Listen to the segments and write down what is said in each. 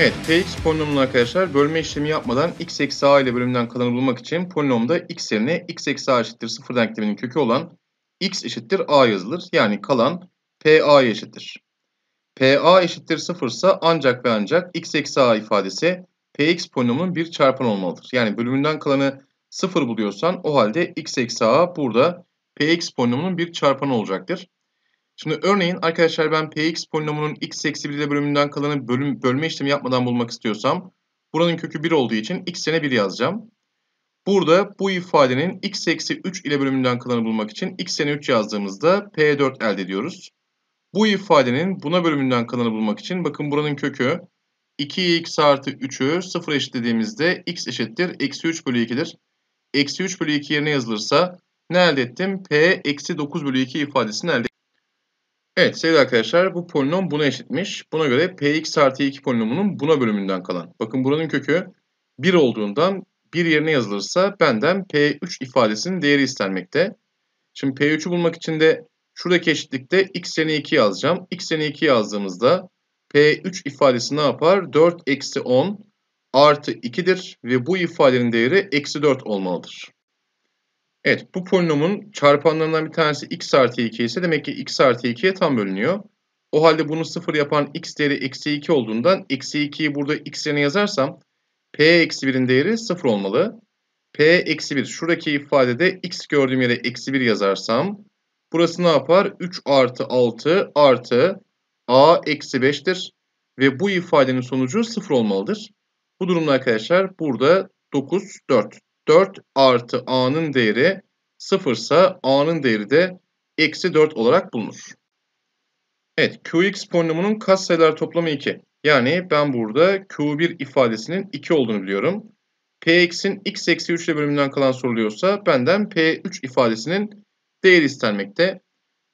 Evet, Px polinomunun arkadaşlar bölme işlemi yapmadan x eksi a ile bölümden kalanı bulmak için polinomda x yerine x eksi a eşittir sıfır denkleminin kökü olan x eşittir a yazılır. Yani kalan pa eşittir. pa eşittir sıfırsa ancak ve ancak x eksi a ifadesi px polinomunun bir çarpan olmalıdır. Yani bölümünden kalanı sıfır buluyorsan o halde x eksi a burada px polinomunun bir çarpanı olacaktır. Şimdi örneğin arkadaşlar ben px polinomunun x eksi 1 ile bölümünden kalanı bölüm, bölme işlemi yapmadan bulmak istiyorsam buranın kökü 1 olduğu için x x'e 1 yazacağım. Burada bu ifadenin x eksi 3 ile bölümünden kalanı bulmak için x x'e 3 yazdığımızda p4 elde ediyoruz. Bu ifadenin buna bölümünden kalanı bulmak için bakın buranın kökü 2x artı 3'ü 0 eşitlediğimizde x eşittir. Eksi 3 bölü 2'dir. Eksi 3 bölü 2 yerine yazılırsa ne elde ettim? p eksi 9 bölü 2 ifadesini elde Evet sevgili arkadaşlar bu polinom buna eşitmiş. Buna göre px artı 2 polinomunun buna bölümünden kalan. Bakın buranın kökü 1 olduğundan bir yerine yazılırsa benden p3 ifadesinin değeri istenmekte. Şimdi p3'ü bulmak için de şuradaki eşitlikte x yerine 2 yazacağım. x yerine 2 yazdığımızda p3 ifadesi ne yapar? 4 eksi 10 artı 2'dir ve bu ifadenin değeri eksi 4 olmalıdır. Evet bu polinomun çarpanlarından bir tanesi x artı 2 ise demek ki x artı 2'ye tam bölünüyor. O halde bunu sıfır yapan x değeri eksi 2 olduğundan eksi 2'yi burada x yerine yazarsam p eksi 1'in değeri 0 olmalı. p eksi 1 şuradaki ifadede x gördüğüm yere eksi 1 yazarsam burası ne yapar? 3 artı 6 artı a eksi 5'tir ve bu ifadenin sonucu 0 olmalıdır. Bu durumda arkadaşlar burada 9, 4. 4 artı a'nın değeri 0 ise a'nın değeri de eksi 4 olarak bulunur. Evet qx polinomunun katsayılar toplamı 2. Yani ben burada q1 ifadesinin 2 olduğunu biliyorum. px'in x eksi 3 ile bölümünden kalan soruluyorsa benden p3 ifadesinin değeri istenmekte.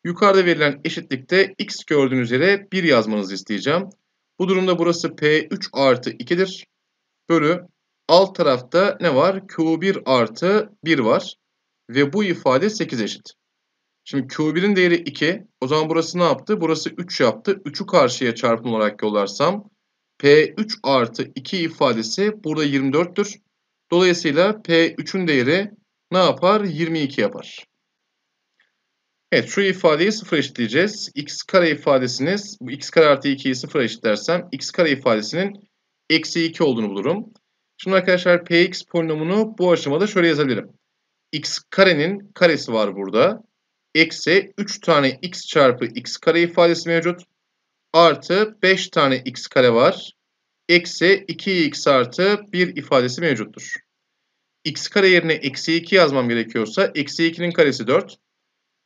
Yukarıda verilen eşitlikte x gördüğünüz yere 1 yazmanızı isteyeceğim. Bu durumda burası p3 artı 2'dir. Bölü Alt tarafta ne var? Q1 artı 1 var. Ve bu ifade 8 eşit. Şimdi Q1'in değeri 2. O zaman burası ne yaptı? Burası 3 yaptı. 3'ü karşıya çarpım olarak yollarsam P3 artı 2 ifadesi burada 24'tür. Dolayısıyla P3'ün değeri ne yapar? 22 yapar. Evet şu ifadeyi sıfır eşitleyeceğiz. x kare ifadesiniz, bu x kare artı 2'yi sıfır eşitlersem x kare ifadesinin eksi 2 olduğunu bulurum. Şimdi arkadaşlar px polinomunu bu aşamada şöyle yazabilirim. x karenin karesi var burada. Eksi 3 tane x çarpı x kare ifadesi mevcut. Artı 5 tane x kare var. Eksi 2x artı 1 ifadesi mevcuttur. x kare yerine eksi 2 yazmam gerekiyorsa eksi 2'nin karesi 4.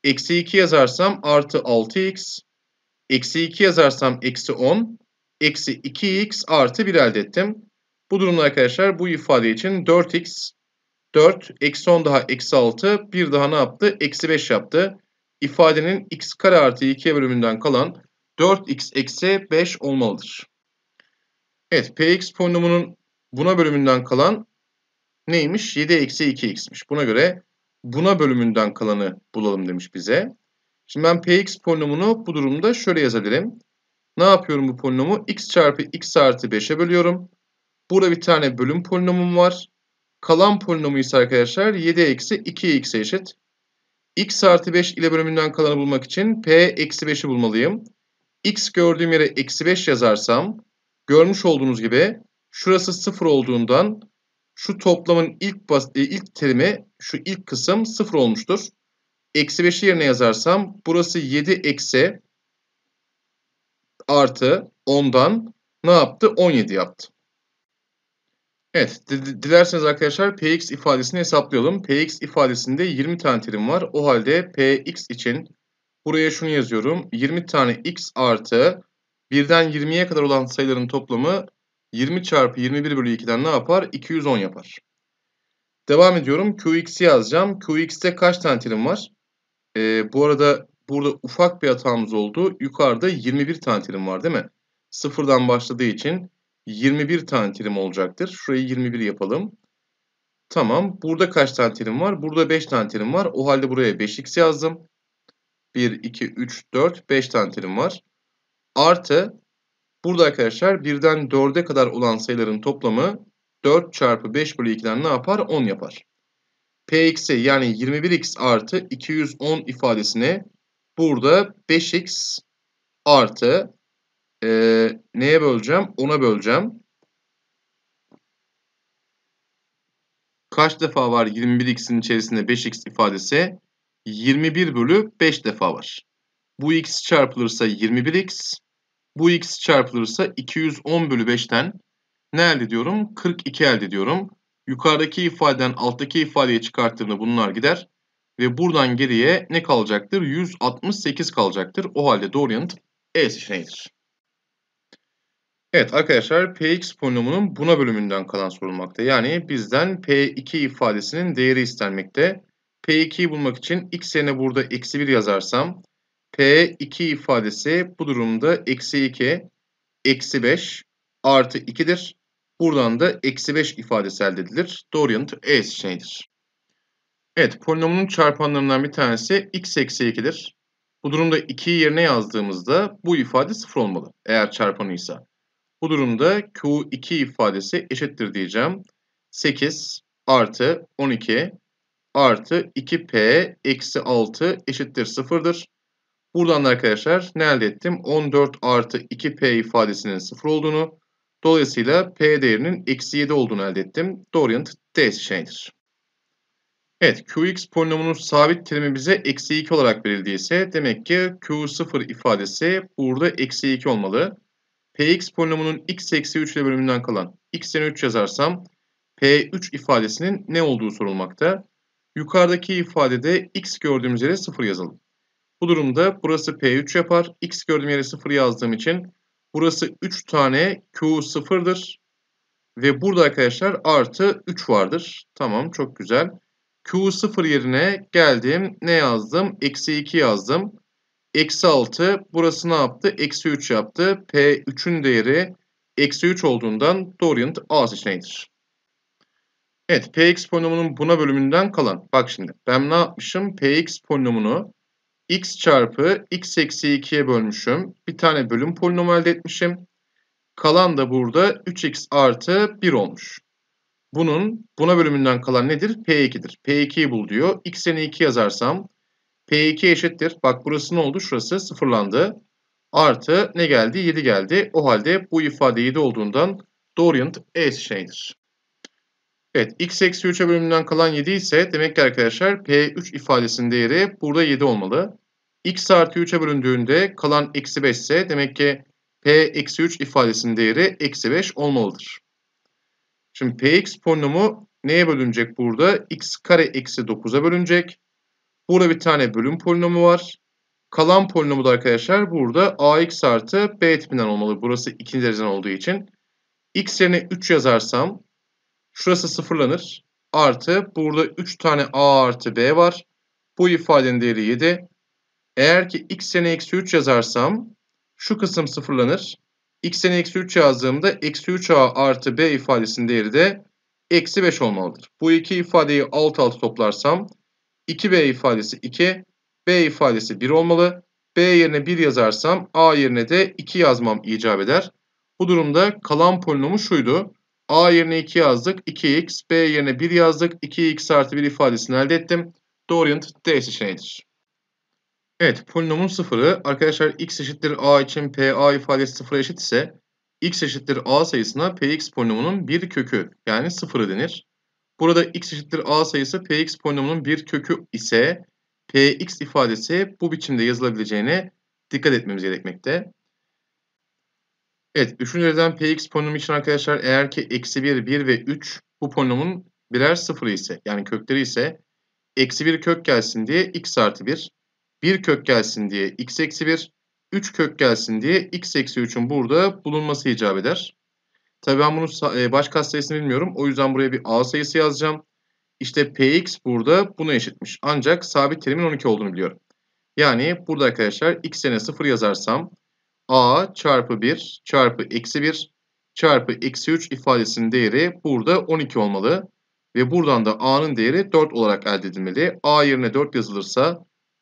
Eksi 2 yazarsam artı 6x. Eksi 2 yazarsam eksi 10. Eksi 2x artı 1 elde ettim. Bu durumda arkadaşlar bu ifade için 4x 4, eksi 10 daha eksi 6, bir daha ne yaptı? Eksi 5 yaptı. İfadenin x kare artı 2 bölümünden kalan 4x eksi 5 olmalıdır. Evet, px polinomunun buna bölümünden kalan neymiş? 7 eksi 2x'miş. Buna göre buna bölümünden kalanı bulalım demiş bize. Şimdi ben px polinomunu bu durumda şöyle yazabilirim. Ne yapıyorum bu polinomu? x çarpı x artı 5'e bölüyorum. Burada bir tane bölüm polinomum var. Kalan polinomu ise arkadaşlar 7 eksi 2x eşit. x artı 5 ile bölümünden kalanı bulmak için p eksi 5'i bulmalıyım. x gördüğüm yere eksi 5 yazarsam görmüş olduğunuz gibi şurası 0 olduğundan şu toplamın ilk, bas e, ilk terimi şu ilk kısım 0 olmuştur. Eksi 5'i yerine yazarsam burası 7 eksi artı 10'dan ne yaptı? 17 yaptı. Evet, dilerseniz arkadaşlar Px ifadesini hesaplayalım. Px ifadesinde 20 tane terim var. O halde Px için buraya şunu yazıyorum. 20 tane x artı 1'den 20'ye kadar olan sayıların toplamı 20 çarpı 21 bölü 2'den ne yapar? 210 yapar. Devam ediyorum. Qx'i yazacağım. Qx'te kaç tane terim var? Ee, bu arada burada ufak bir hatamız oldu. Yukarıda 21 tane terim var değil mi? Sıfırdan başladığı için 21 tane terim olacaktır. Şurayı 21 yapalım. Tamam. Burada kaç tane terim var? Burada 5 tane terim var. O halde buraya 5x yazdım. 1, 2, 3, 4, 5 tane terim var. Artı burada arkadaşlar 1'den 4'e kadar olan sayıların toplamı 4 çarpı 5 bölü 2'den ne yapar? 10 yapar. Px'e yani 21x artı 210 ifadesine burada 5x artı e, neye böleceğim? 10'a böleceğim. Kaç defa var 21x'in içerisinde 5x ifadesi? 21 bölü 5 defa var. Bu x çarpılırsa 21x. Bu x çarpılırsa 210 bölü 5'ten ne elde ediyorum? 42 elde ediyorum. Yukarıdaki ifadeden alttaki ifadeye çıkarttığımda bunlar gider. Ve buradan geriye ne kalacaktır? 168 kalacaktır. O halde doğru yanıt E seçeneğidir. Evet arkadaşlar Px polinomunun buna bölümünden kalan sorulmakta. Yani bizden P2 ifadesinin değeri istenmekte. P2'yi bulmak için x yerine burada eksi 1 yazarsam P2 ifadesi bu durumda eksi 2, eksi 5 artı 2'dir. Buradan da eksi 5 ifadesi elde edilir. Doğru yanıt E seçeneğidir. Evet polinomunun çarpanlarından bir tanesi x eksi 2'dir. Bu durumda 2'yi yerine yazdığımızda bu ifade 0 olmalı eğer çarpanıysa. Bu durumda Q2 ifadesi eşittir diyeceğim. 8 artı 12 artı 2P eksi 6 eşittir 0'dır. Buradan da arkadaşlar ne elde ettim? 14 artı 2P ifadesinin 0 olduğunu, dolayısıyla P değerinin eksi 7 olduğunu elde ettim. Doğru yanıt D seçeneğidir. Evet, Qx polinomunun sabit terimi bize eksi 2 olarak verildiyse demek ki Q0 ifadesi burada eksi 2 olmalı. Px polinomunun x eksi 3 ile bölümünden kalan x'ten 3 yazarsam P3 ifadesinin ne olduğu sorulmakta. Yukarıdaki ifadede x gördüğümüz yere 0 yazalım. Bu durumda burası P3 yapar. X gördüğüm yere 0 yazdığım için burası 3 tane Q 0'dır. Ve burada arkadaşlar artı 3 vardır. Tamam çok güzel. Q0 yerine geldim. Ne yazdım? Eksi 2 yazdım. Eksi 6 burası ne yaptı? Eksi 3 yaptı. P3'ün değeri eksi 3 olduğundan doğru yanıt A seçeneğidir. Evet Px polinomunun buna bölümünden kalan. Bak şimdi ben ne yapmışım? Px polinomunu x çarpı x eksi 2'ye bölmüşüm. Bir tane bölüm polinomu elde etmişim. Kalan da burada 3x artı 1 olmuş. Bunun buna bölümünden kalan nedir? P2'dir. P2'yi bul diyor. x'ini 2 yazarsam P2 eşittir. Bak burası ne oldu? Şurası sıfırlandı. Artı ne geldi? 7 geldi. O halde bu ifade 7 olduğundan doğru yanıt E seçeneğidir. Evet x eksi 3'e bölümünden kalan 7 ise demek ki arkadaşlar P3 ifadesinin değeri burada 7 olmalı. x artı 3'e bölündüğünde kalan eksi 5 ise demek ki P eksi 3 ifadesinin değeri eksi 5 olmalıdır. Şimdi Px polinomu neye bölünecek burada? x kare eksi 9'a bölünecek. Burada bir tane bölüm polinomu var. Kalan polinomu da arkadaşlar burada ax artı b tipinden olmalı. Burası ikinci dereceden olduğu için. x yerine 3 yazarsam şurası sıfırlanır. Artı burada 3 tane a artı b var. Bu ifadenin değeri 7. Eğer ki x yerine eksi 3 yazarsam şu kısım sıfırlanır. x yerine eksi 3 yazdığımda eksi 3a artı b ifadesinin değeri de eksi 5 olmalıdır. Bu iki ifadeyi alt alta toplarsam 2B ifadesi 2, B ifadesi 1 olmalı. B yerine 1 yazarsam A yerine de 2 yazmam icap eder. Bu durumda kalan polinomu şuydu. A yerine 2 yazdık 2x, B yerine 1 yazdık 2x artı 1 ifadesini elde ettim. Doğru yanıt D seçeneğidir. Evet polinomun sıfırı arkadaşlar x eşittir a için pa ifadesi sıfır eşit ise x eşittir a sayısına px polinomunun bir kökü yani sıfırı denir. Burada x eşittir a sayısı px polinomunun bir kökü ise px ifadesi bu biçimde yazılabileceğine dikkat etmemiz gerekmekte. Evet, düşünceden px polinomu için arkadaşlar eğer ki eksi 1, 1 ve 3 bu polinomun birer sıfırı ise yani kökleri ise eksi 1 kök gelsin diye x artı 1, 1 kök gelsin diye x eksi 1, 3 kök gelsin diye x eksi 3'ün burada bulunması icap eder. Tabii ben bunun e, baş kat bilmiyorum. O yüzden buraya bir A sayısı yazacağım. İşte Px burada buna eşitmiş. Ancak sabit terimin 12 olduğunu biliyorum. Yani burada arkadaşlar x yerine 0 yazarsam A çarpı 1 çarpı eksi 1 çarpı eksi 3 ifadesinin değeri burada 12 olmalı. Ve buradan da A'nın değeri 4 olarak elde edilmeli. A yerine 4 yazılırsa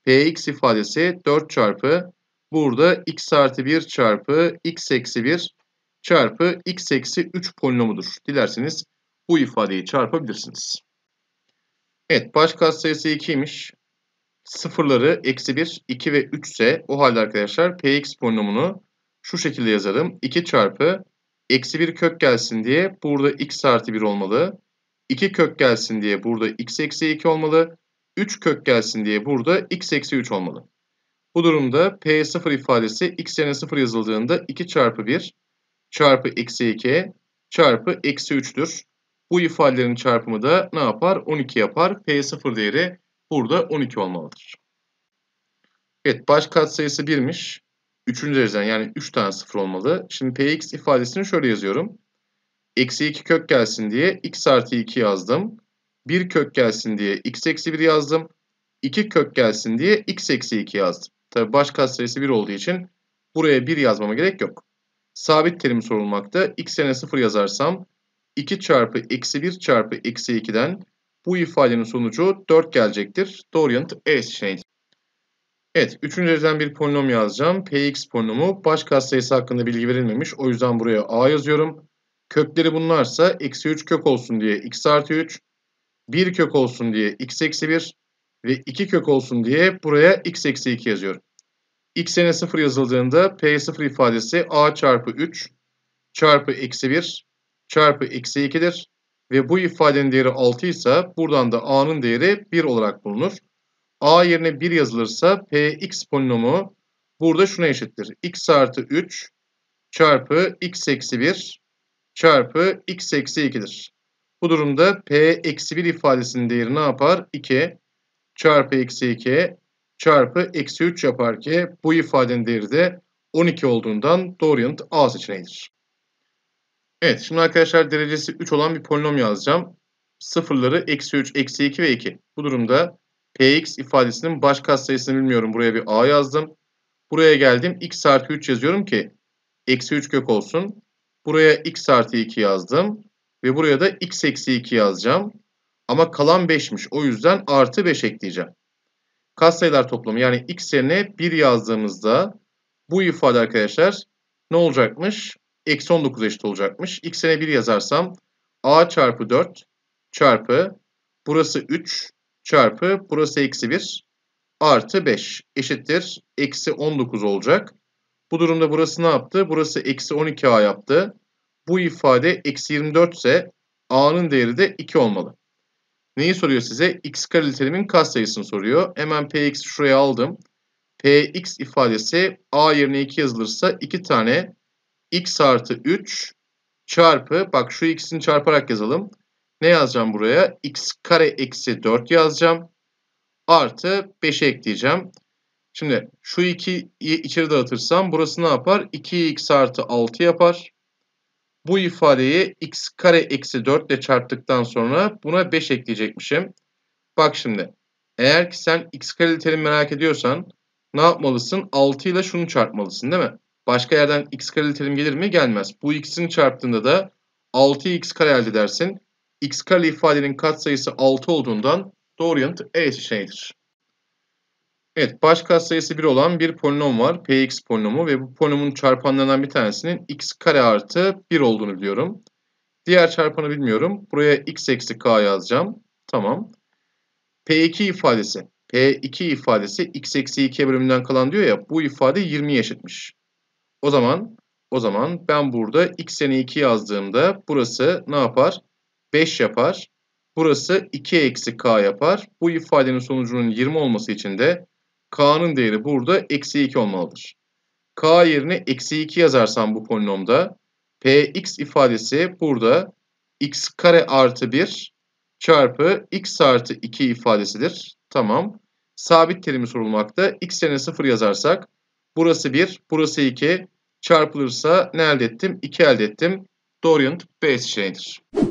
Px ifadesi 4 çarpı burada x artı 1 çarpı x eksi 1 çarpı x eksi 3 polinomudur. Dilerseniz bu ifadeyi çarpabilirsiniz. Evet baş katsayısı 2'ymiş. Sıfırları eksi 1, 2 ve 3 ise o halde arkadaşlar px polinomunu şu şekilde yazalım. 2 çarpı eksi 1 kök gelsin diye burada x artı 1 olmalı. 2 kök gelsin diye burada x eksi 2 olmalı. 3 kök gelsin diye burada x eksi 3 olmalı. Bu durumda p0 ifadesi x yerine 0 yazıldığında 2 çarpı 1 çarpı eksi 2 çarpı eksi 3'tür. Bu ifadelerin çarpımı da ne yapar? 12 yapar. P0 değeri burada 12 olmalıdır. Evet baş katsayısı 1'miş. 3. dereceden yani 3 tane 0 olmalı. Şimdi Px ifadesini şöyle yazıyorum. Eksi 2 kök gelsin diye x artı 2 yazdım. 1 kök gelsin diye x eksi 1 yazdım. 2 kök gelsin diye x eksi 2 yazdım. Tabi baş katsayısı 1 olduğu için buraya 1 yazmama gerek yok sabit terim sorulmakta. X yerine 0 yazarsam 2 çarpı eksi 1 çarpı eksi 2'den bu ifadenin sonucu 4 gelecektir. Doğru yanıt E seçeneği. Evet, üçüncü dereceden bir polinom yazacağım. Px polinomu baş katsayısı hakkında bilgi verilmemiş. O yüzden buraya a yazıyorum. Kökleri bunlarsa eksi 3 kök olsun diye x artı 3, 1 kök olsun diye x eksi 1 ve 2 kök olsun diye buraya x eksi 2 yazıyorum x'e 0 yazıldığında p0 ifadesi a çarpı 3 çarpı eksi 1 çarpı eksi 2'dir. Ve bu ifadenin değeri 6 ise buradan da a'nın değeri 1 olarak bulunur. a yerine 1 yazılırsa px polinomu burada şuna eşittir. x artı 3 çarpı x eksi 1 çarpı x eksi 2'dir. Bu durumda p eksi 1 ifadesinin değeri ne yapar? 2 çarpı eksi 2 çarpı eksi 3 yapar ki bu ifadenin değeri de 12 olduğundan doğru yanıt A seçeneğidir. Evet şimdi arkadaşlar derecesi 3 olan bir polinom yazacağım. Sıfırları eksi 3, eksi 2 ve 2. Bu durumda px ifadesinin baş katsayısını bilmiyorum. Buraya bir a yazdım. Buraya geldim x artı 3 yazıyorum ki eksi 3 kök olsun. Buraya x artı 2 yazdım. Ve buraya da x eksi 2 yazacağım. Ama kalan 5'miş. O yüzden artı 5 ekleyeceğim katsayılar toplamı yani x yerine 1 yazdığımızda bu ifade arkadaşlar ne olacakmış? Eksi 19 eşit olacakmış. x yerine 1 yazarsam a çarpı 4 çarpı burası 3 çarpı burası eksi 1 artı 5 eşittir eksi 19 olacak. Bu durumda burası ne yaptı? Burası eksi 12a yaptı. Bu ifade eksi 24 ise a'nın değeri de 2 olmalı. Neyi soruyor size? X kare limitimin katsayısını soruyor. Hemen Px şuraya aldım. Px ifadesi A yerine 2 yazılırsa 2 tane x artı 3 çarpı bak şu x'ini çarparak yazalım. Ne yazacağım buraya? x kare eksi 4 yazacağım. Artı 5'e ekleyeceğim. Şimdi şu 2'yi içeri dağıtırsam burası ne yapar? 2x artı 6 yapar. Bu ifadeyi x kare eksi 4 ile çarptıktan sonra buna 5 ekleyecekmişim. Bak şimdi. Eğer ki sen x kare terimi merak ediyorsan ne yapmalısın? 6 ile şunu çarpmalısın değil mi? Başka yerden x kare terim gelir mi? Gelmez. Bu ikisini çarptığında da 6x kare elde edersin. x kare ifadenin katsayısı 6 olduğundan doğru yanıt E seçeneğidir. Evet, baş katsayısı 1 olan bir polinom var. Px polinomu ve bu polinomun çarpanlarından bir tanesinin x kare artı 1 olduğunu biliyorum. Diğer çarpanı bilmiyorum. Buraya x eksi k yazacağım. Tamam. P2 ifadesi. P2 ifadesi x eksi 2 bölümünden kalan diyor ya bu ifade 20'ye eşitmiş. O zaman o zaman ben burada x yerine 2 yazdığımda burası ne yapar? 5 yapar. Burası 2 eksi k yapar. Bu ifadenin sonucunun 20 olması için de K'nın değeri burada eksi 2 olmalıdır. K yerine eksi 2 yazarsam bu polinomda Px ifadesi burada x kare artı 1 çarpı x artı 2 ifadesidir. Tamam. Sabit terimi sorulmakta. x yerine 0 yazarsak burası 1, burası 2 çarpılırsa ne elde ettim? 2 elde ettim. Doğru B seçeneğidir.